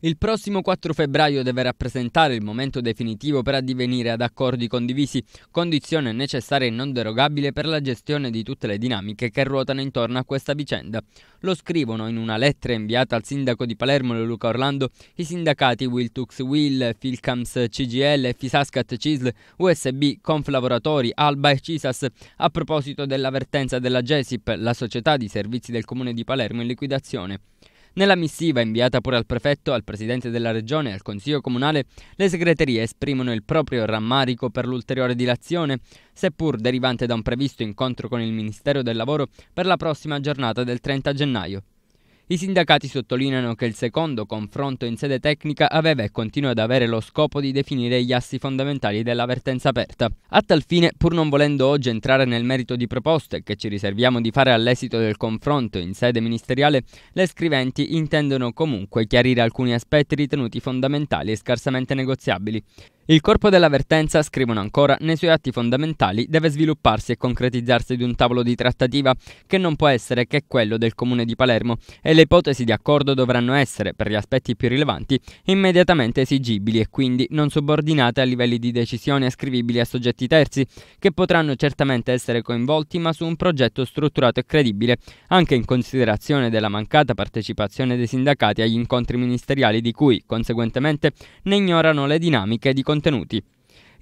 Il prossimo 4 febbraio deve rappresentare il momento definitivo per addivenire ad accordi condivisi, condizione necessaria e non derogabile per la gestione di tutte le dinamiche che ruotano intorno a questa vicenda. Lo scrivono in una lettera inviata al sindaco di Palermo Luca Orlando i sindacati Wiltux Will, Filcams CGL, Fisascat CISL, USB, Conflavoratori, Alba e CISAS a proposito dell'avvertenza della GESIP, la società di servizi del comune di Palermo in liquidazione. Nella missiva inviata pure al prefetto, al presidente della regione e al consiglio comunale, le segreterie esprimono il proprio rammarico per l'ulteriore dilazione, seppur derivante da un previsto incontro con il Ministero del Lavoro per la prossima giornata del 30 gennaio. I sindacati sottolineano che il secondo confronto in sede tecnica aveva e continua ad avere lo scopo di definire gli assi fondamentali dell'avvertenza aperta. A tal fine, pur non volendo oggi entrare nel merito di proposte che ci riserviamo di fare all'esito del confronto in sede ministeriale, le scriventi intendono comunque chiarire alcuni aspetti ritenuti fondamentali e scarsamente negoziabili. Il corpo dell'avvertenza, scrivono ancora, nei suoi atti fondamentali deve svilupparsi e concretizzarsi di un tavolo di trattativa che non può essere che quello del Comune di Palermo e le ipotesi di accordo dovranno essere, per gli aspetti più rilevanti, immediatamente esigibili e quindi non subordinate a livelli di decisione ascrivibili a soggetti terzi, che potranno certamente essere coinvolti ma su un progetto strutturato e credibile, anche in considerazione della mancata partecipazione dei sindacati agli incontri ministeriali di cui, conseguentemente, ne ignorano le dinamiche di controllo contenuti.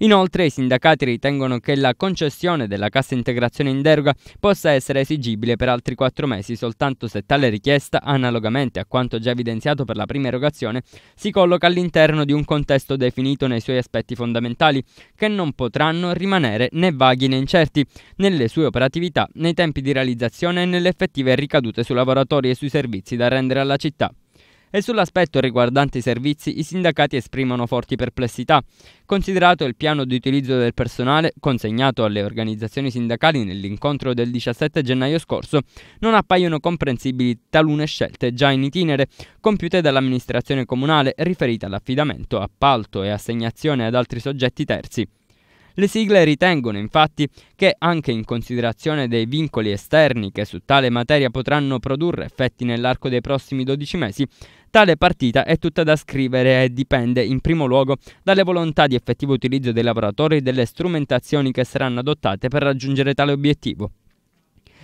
Inoltre i sindacati ritengono che la concessione della cassa integrazione in deroga possa essere esigibile per altri quattro mesi soltanto se tale richiesta, analogamente a quanto già evidenziato per la prima erogazione, si colloca all'interno di un contesto definito nei suoi aspetti fondamentali, che non potranno rimanere né vaghi né incerti, nelle sue operatività, nei tempi di realizzazione e nelle effettive ricadute sui lavoratori e sui servizi da rendere alla città. E sull'aspetto riguardante i servizi i sindacati esprimono forti perplessità, considerato il piano di utilizzo del personale consegnato alle organizzazioni sindacali nell'incontro del 17 gennaio scorso, non appaiono comprensibili talune scelte già in itinere compiute dall'amministrazione comunale riferite all'affidamento, appalto e assegnazione ad altri soggetti terzi. Le sigle ritengono infatti che anche in considerazione dei vincoli esterni che su tale materia potranno produrre effetti nell'arco dei prossimi 12 mesi, Tale partita è tutta da scrivere e dipende in primo luogo dalle volontà di effettivo utilizzo dei lavoratori e delle strumentazioni che saranno adottate per raggiungere tale obiettivo.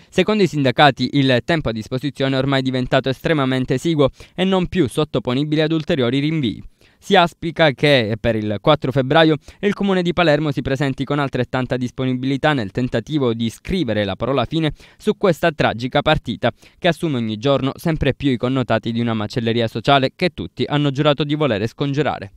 Secondo i sindacati il tempo a disposizione è ormai diventato estremamente esiguo e non più sottoponibile ad ulteriori rinvii. Si aspica che eh, per il 4 febbraio il Comune di Palermo si presenti con altrettanta disponibilità nel tentativo di scrivere la parola fine su questa tragica partita che assume ogni giorno sempre più i connotati di una macelleria sociale che tutti hanno giurato di volere scongiurare.